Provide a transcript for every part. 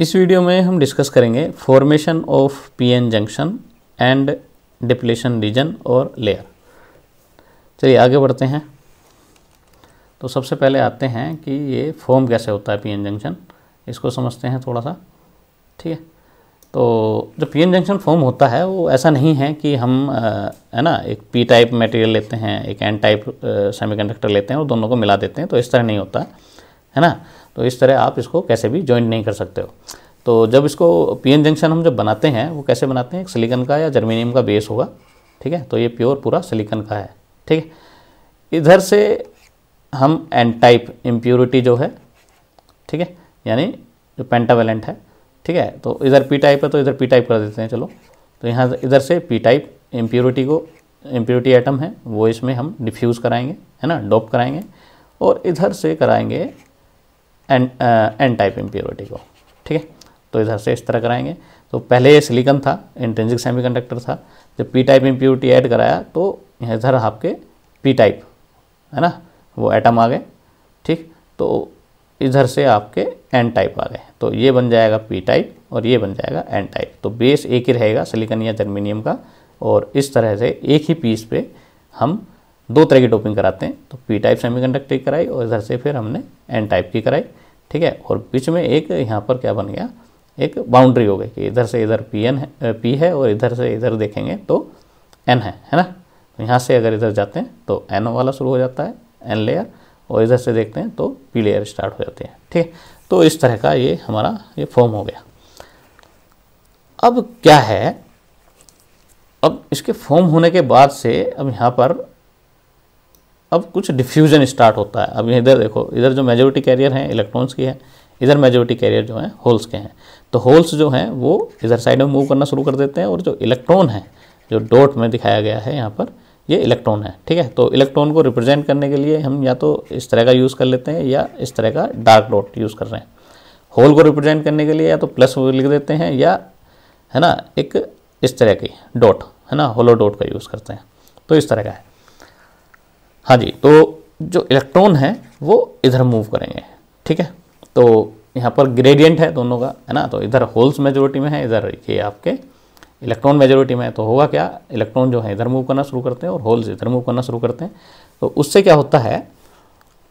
इस वीडियो में हम डिस्कस करेंगे formation of PN junction and depletion region और लेयर चलिए आगे बढ़ते हैं तो सबसे पहले आते हैं कि ये फॉर्म कैसे होता है पीएन जंक्शन इसको समझते हैं थोड़ा सा ठीक है तो जो पीएन जंक्शन फॉर्म होता है वो ऐसा नहीं है कि हम है ना एक पी टाइप मटेरियल लेते हैं एक एन टाइप सेमीकंडक्टर लेते हैं और दोनों को मिला देते हैं तो इस तरह नहीं होता है ना तो इस तरह आप इसको कैसे भी ज्वाइंट नहीं कर सकते हो तो जब इसको पी जंक्शन हम जब बनाते हैं वो कैसे बनाते हैं सिलिकन का या जर्मेनियम का बेस होगा ठीक है तो ये प्योर पूरा सिलिकन का है ठीक है इधर से हम एन टाइप इम्प्योरिटी जो है ठीक है यानी जो पेंटावेलेंट है ठीक है तो इधर पी टाइप है तो इधर पी टाइप कर देते हैं चलो तो यहाँ इधर से पी टाइप इम्प्योरिटी को इम्प्योरिटी आइटम है वो इसमें हम डिफ्यूज़ कराएंगे है ना डोप कराएंगे और इधर से कराएंगे एन एन टाइप इम्प्योरिटी को ठीक है तो इधर से इस तरह कराएंगे तो पहले ये सिलिकन था इंटेंसिक सेमीकंडक्टर था जब पी टाइप इम्प्योरिटी ऐड कराया तो इधर आपके पी टाइप है ना वो एटम आ गए ठीक तो इधर से आपके एन टाइप आ गए तो ये बन जाएगा पी टाइप और ये बन जाएगा एन टाइप तो बेस एक ही रहेगा सिलिकन या जर्मीनियम का और इस तरह से एक ही पीस पे हम दो तरह की डोपिंग कराते हैं तो पी टाइप कंडक्टर की कराई और इधर से फिर हमने एन टाइप की कराई ठीक है और बीच में एक यहाँ पर क्या बन गया एक बाउंड्री हो गई कि इधर से इधर पी एन है पी है और इधर से इधर देखेंगे तो एन है है ना तो यहाँ से अगर इधर जाते हैं तो एन वाला शुरू हो जाता है एन लेयर और इधर से देखते हैं तो पी लेयर स्टार्ट हो जाते हैं ठीक है तो इस तरह का ये हमारा ये फॉर्म हो गया अब क्या है अब इसके फॉर्म होने के बाद से अब यहाँ पर अब कुछ डिफ्यूजन स्टार्ट होता है अब इधर देखो इधर जो मेजोरिटी कैरियर हैं इलेक्ट्रॉन्स की है इधर मेजोरिटी कैरियर जो हैं होल्स के हैं तो होल्स जो हैं वो इधर साइड में मूव करना शुरू कर देते हैं और जो इलेक्ट्रॉन है जो डॉट में दिखाया गया है यहाँ पर ये इलेक्ट्रॉन है ठीक है तो इलेक्ट्रॉन को रिप्रेजेंट करने के लिए हम या तो इस तरह का यूज़ कर लेते हैं या इस तरह का डार्क डॉट यूज़ कर रहे हैं होल को रिप्रेजेंट करने के लिए या तो प्लस लिख देते हैं या है ना एक इस तरह की डॉट है ना होलो डॉट का यूज़ करते हैं तो इस तरह का है हाँ जी तो जो इलेक्ट्रॉन है वो इधर मूव करेंगे ठीक है तो यहाँ पर ग्रेडियंट है दोनों का है ना तो इधर होल्स मेजोरिटी में है इधर ये आपके इलेक्ट्रॉन मेजोरिटी में है तो होगा क्या इलेक्ट्रॉन जो है इधर मूव करना शुरू करते हैं और होल्स इधर मूव करना शुरू करते हैं तो उससे क्या होता है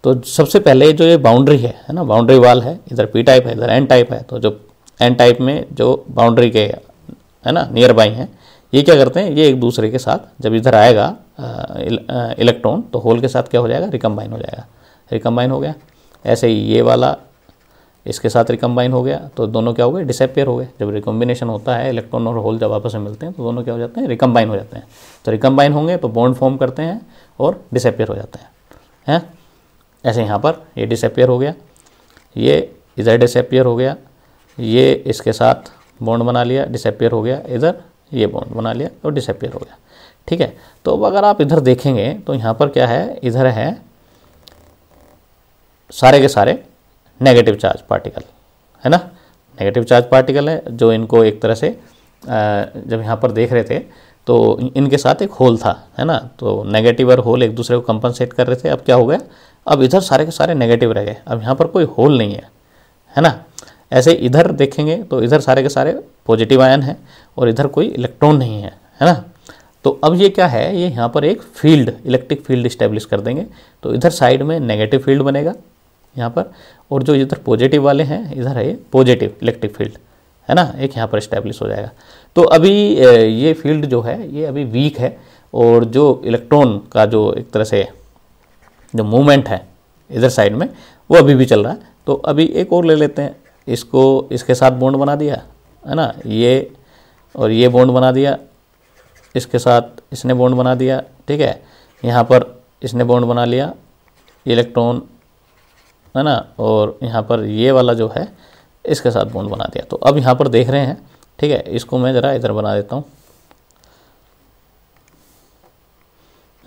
तो सबसे पहले जो ये बाउंड्री है है ना बाउंड्री वाल है इधर पी टाइप है इधर एन टाइप है तो जो एन टाइप में जो बाउंड्री के है ना नियर बाई हैं ये क्या करते हैं ये एक दूसरे के साथ जब इधर आएगा इलेक्ट्रॉन तो होल के साथ क्या हो जाएगा रिकम्बाइन हो जाएगा रिकम्बाइन हो गया ऐसे ही ये वाला इसके साथ रिकम्बाइन हो गया तो दोनों क्या हो गए डिसपेयर हो गए जब रिकम्बिनेशन होता है इलेक्ट्रॉन और होल जब आपस में मिलते हैं तो दोनों क्या हो जाते हैं रिकम्बाइन हो जाते हैं तो रिकम्बाइन होंगे तो बॉन्ड फॉर्म करते हैं और डिसपेयर हो जाते हैं हैं ऐसे यहाँ पर ये डिसपेयर हो गया ये इधर डिसपेयर हो गया ये इसके साथ बॉन्ड बना लिया डिसपेयर हो गया इधर ये बॉन्ड बना लिया और तो डिसपेयर हो गया ठीक है तो अब अगर आप इधर देखेंगे तो यहाँ पर क्या है इधर है सारे के सारे नेगेटिव चार्ज पार्टिकल है ना नेगेटिव चार्ज पार्टिकल है जो इनको एक तरह से जब यहाँ पर देख रहे थे तो इनके साथ एक होल था है ना तो नेगेटिव और होल एक दूसरे को कंपनसेट कर रहे थे अब क्या हो गया अब इधर सारे के सारे नेगेटिव रह गए अब यहाँ पर कोई होल नहीं है है ना ऐसे इधर देखेंगे तो इधर सारे के सारे पॉजिटिव आयन हैं और इधर कोई इलेक्ट्रॉन नहीं है है ना तो अब ये क्या है ये यहाँ पर एक फील्ड इलेक्ट्रिक फील्ड इस्टेब्लिश कर देंगे तो इधर साइड में नेगेटिव फील्ड बनेगा यहाँ पर और जो इधर पॉजिटिव वाले हैं इधर है ये पॉजिटिव इलेक्ट्रिक फील्ड है ना एक यहाँ पर इस्टेब्लिश हो जाएगा तो अभी ये फील्ड जो है ये अभी वीक है और जो इलेक्ट्रॉन का जो एक तरह से जो मूवमेंट है इधर साइड में वो अभी भी चल रहा है तो अभी एक और ले लेते हैं इसको इसके साथ बॉन्ड बना दिया है ना ये और ये बॉन्ड बना दिया इसके साथ इसने बॉन्ड बना दिया ठीक है यहाँ पर इसने बॉन्ड बना लिया इलेक्ट्रॉन है ना और यहाँ पर ये वाला जो है इसके साथ बॉन्ड बना दिया तो अब यहाँ पर देख रहे हैं ठीक है इसको मैं ज़रा इधर बना देता हूँ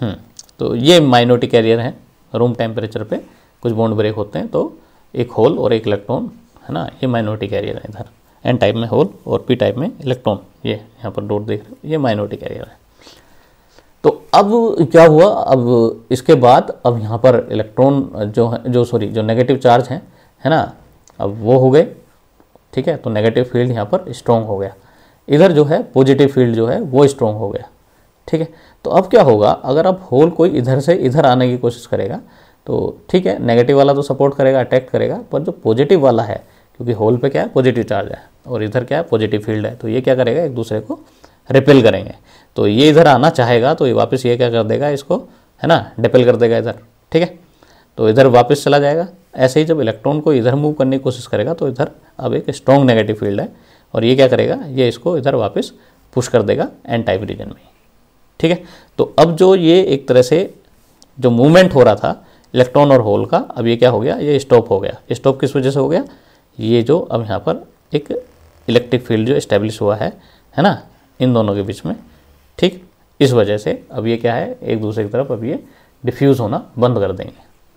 हम्म, तो ये माइनोरिटी कैरियर हैं रूम टेम्परेचर पे कुछ बॉन्ड ब्रेक होते हैं तो एक होल और एक इलेक्ट्रॉन है ना ये माइनोरिटी कैरियर है इधर एन टाइप में होल और पी टाइप में इलेक्ट्रॉन ये यहाँ पर डोट देख रहे हो ये माइनॉरिटी कैरियर है तो अब क्या हुआ अब इसके बाद अब यहाँ पर इलेक्ट्रॉन जो है जो सॉरी जो नेगेटिव चार्ज हैं है ना अब वो हो गए ठीक है तो नेगेटिव फील्ड यहाँ पर स्ट्रॉन्ग हो गया इधर जो है पॉजिटिव फील्ड जो है वो स्ट्रॉन्ग हो गया ठीक है तो अब क्या होगा अगर अब होल कोई इधर से इधर आने की कोशिश करेगा तो ठीक है नेगेटिव वाला तो सपोर्ट करेगा अट्रैक्ट करेगा पर जो पॉजिटिव वाला है क्योंकि होल पे क्या है पॉजिटिव चार्ज है और इधर क्या है पॉजिटिव फील्ड है तो ये क्या करेगा एक दूसरे को रिपेल करेंगे तो ये इधर आना चाहेगा तो ये वापस ये क्या कर देगा इसको है ना डिपेल कर देगा इधर ठीक है तो इधर वापस चला जाएगा ऐसे ही जब इलेक्ट्रॉन को इधर मूव करने की कोशिश करेगा तो इधर अब एक स्ट्रॉन्ग नेगेटिव फील्ड है और ये क्या करेगा ये इसको इधर वापस पुश कर देगा एन टाइप रीजन में ठीक है तो अब जो ये एक तरह से जो मूवमेंट हो रहा था इलेक्ट्रॉन और होल का अब ये क्या हो गया ये स्टॉप हो गया स्टॉप किस वजह से हो गया ये जो अब यहाँ पर एक इलेक्ट्रिक फील्ड जो इस्टेब्लिश हुआ है है ना इन दोनों के बीच में ठीक इस वजह से अब ये क्या है एक दूसरे की तरफ अब ये डिफ्यूज़ होना बंद कर देंगे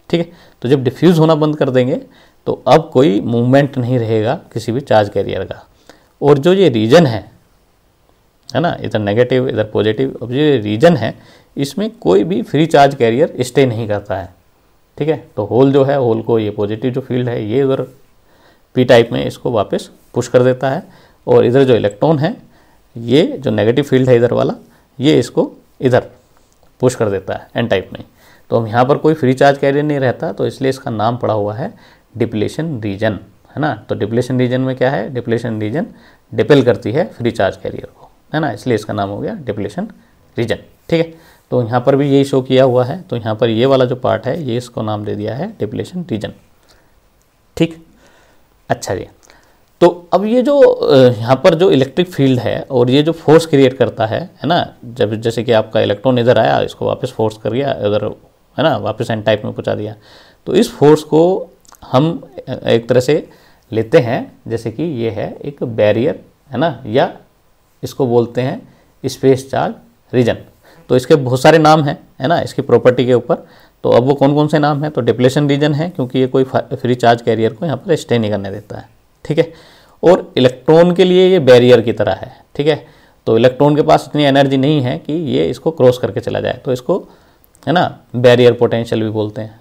ठीक है तो जब डिफ्यूज़ होना बंद कर देंगे तो अब कोई मूवमेंट नहीं रहेगा किसी भी चार्ज कैरियर का और जो ये रीजन है है ना इधर नेगेटिव इधर पॉजिटिव अब जो ये रीजन है इसमें कोई भी फ्री चार्ज कैरियर स्टे नहीं करता है ठीक है तो होल जो है होल को ये पॉजिटिव जो फील्ड है ये उधर पी टाइप में इसको वापस पुश कर देता है और इधर जो इलेक्ट्रॉन है ये जो नेगेटिव फील्ड है इधर वाला ये इसको इधर पुश कर देता है एन टाइप में तो हम यहाँ पर कोई फ्री चार्ज कैरियर नहीं रहता तो इसलिए इसका नाम पड़ा हुआ है डिप्लेशन रीजन है ना तो डिप्लेशन रीजन में क्या है डिप्लेशन रीजन डिपेल करती है फ्री चार्ज कैरियर को है ना इसलिए इसका नाम हो गया डिप्लेशन रीजन ठीक है तो यहाँ पर भी यही शो किया हुआ है तो यहाँ पर ये वाला जो पार्ट है ये इसको नाम दे दिया है डिप्लेशन रीजन ठीक अच्छा जी तो अब ये जो यहाँ पर जो इलेक्ट्रिक फील्ड है और ये जो फोर्स क्रिएट करता है है ना जब जैसे कि आपका इलेक्ट्रॉन इधर आया इसको वापस फोर्स कर गया इधर है ना वापस एन टाइप में पहुँचा दिया तो इस फोर्स को हम एक तरह से लेते हैं जैसे कि ये है एक बैरियर है ना या इसको बोलते हैं स्पेस चार्ज रीजन तो इसके बहुत सारे नाम हैं है ना इसकी प्रॉपर्टी के ऊपर तो अब वो कौन कौन से नाम हैं तो डिप्लेशन रीजन है क्योंकि ये कोई फ्री चार्ज कैरियर को यहाँ पर स्टे नहीं करने देता है ठीक है और इलेक्ट्रॉन के लिए ये बैरियर की तरह है ठीक है तो इलेक्ट्रॉन के पास इतनी एनर्जी नहीं है कि ये इसको क्रॉस करके चला जाए तो इसको है ना बैरियर पोटेंशियल भी बोलते हैं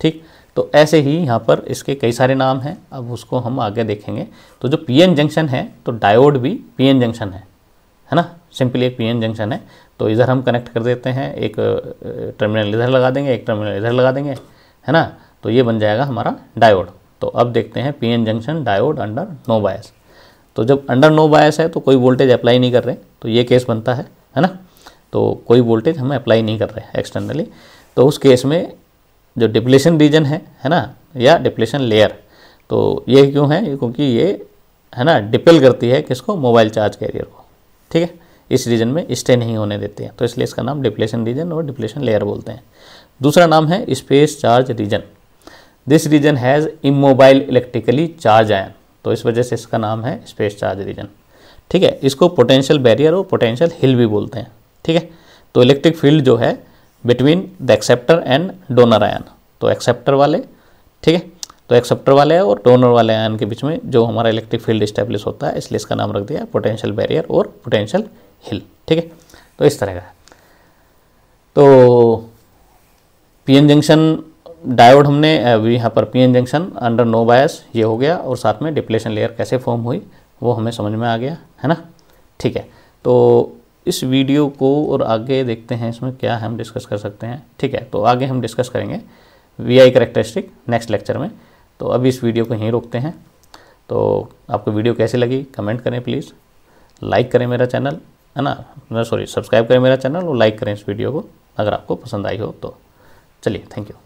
ठीक तो ऐसे ही यहाँ पर इसके कई सारे नाम हैं अब उसको हम आगे देखेंगे तो जो पीएन जंक्शन है तो डायोड भी पीएन जंक्शन है है ना सिंपली एक पीएन जंक्शन है तो इधर हम कनेक्ट कर देते हैं एक टर्मिनल इधर लगा देंगे एक टर्मिनल इधर लगा देंगे है ना तो ये बन जाएगा हमारा डायोड तो अब देखते हैं PN junction diode under no bias तो जब अंडर नो बायस है तो कोई वोल्टेज अप्लाई नहीं कर रहे तो ये केस बनता है है ना तो कोई वोल्टेज हम अप्लाई नहीं कर रहे एक्सटर्नली तो उस केस में जो डिप्लेशन रीजन है है ना या डिप्लेशन लेयर तो ये क्यों है क्योंकि ये है ना डिपेल करती है किसको मोबाइल चार्ज कैरियर को ठीक है इस रीजन में स्टे नहीं होने देते हैं तो इसलिए इसका नाम डिप्लेशन रीजन और डिप्लेशन लेयर बोलते हैं दूसरा नाम है space charge region this region has immobile electrically charge ion तो इस वजह से इसका नाम है स्पेस चार्ज रीजन ठीक है इसको पोटेंशियल बैरियर और पोटेंशियल हिल भी बोलते हैं ठीक है तो इलेक्ट्रिक फील्ड जो है between the acceptor and donor ion तो एक्सेप्टर वाले ठीक है तो एक्सेप्टर वाले और डोनर वाले आयन के बीच में जो हमारा इलेक्ट्रिक फील्ड इस्टेब्लिश होता है इसलिए इसका नाम रख दिया पोटेंशियल बैरियर और पोटेंशियल हिल ठीक है तो इस तरह का तो पीएन जंक्शन डायोड हमने यहाँ पर PN junction under no bias ये हो गया और साथ में डिप्लेशन लेयर कैसे फॉर्म हुई वो हमें समझ में आ गया है ना ठीक है तो इस वीडियो को और आगे देखते हैं इसमें क्या हम डिस्कस कर सकते हैं ठीक है तो आगे हम डिस्कस करेंगे V I characteristic next lecture में तो अभी इस वीडियो को यहीं रोकते हैं तो आपको वीडियो कैसी लगी कमेंट करें प्लीज़ लाइक करें मेरा चैनल है ना सॉरी सब्सक्राइब करें मेरा चैनल और लाइक करें इस वीडियो को अगर आपको पसंद आई हो तो चलिए थैंक यू